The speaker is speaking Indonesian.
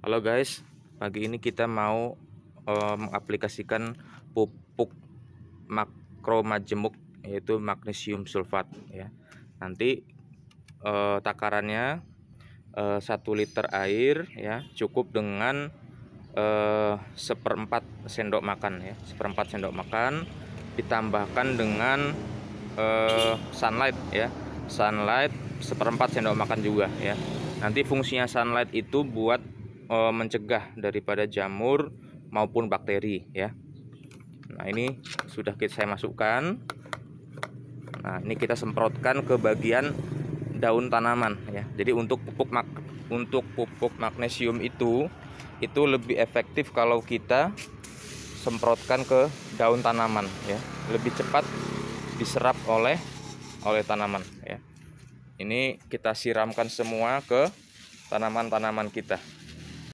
Halo guys, pagi ini kita mau eh, mengaplikasikan pupuk makro majemuk yaitu magnesium sulfat ya. Nanti uh, takarannya uh, eh, 1 liter air ya, cukup dengan seperempat sendok makan ya. Seperempat sendok makan ditambahkan dengan sunlight ya. Sunlight seperempat sendok makan juga ya. Nanti fungsinya sunlight itu buat e, mencegah daripada jamur maupun bakteri ya. Nah, ini sudah kita saya masukkan. Nah, ini kita semprotkan ke bagian daun tanaman ya. Jadi untuk pupuk mak untuk pupuk magnesium itu itu lebih efektif kalau kita semprotkan ke daun tanaman ya. Lebih cepat diserap oleh oleh tanaman ya. Ini kita siramkan semua ke tanaman-tanaman kita.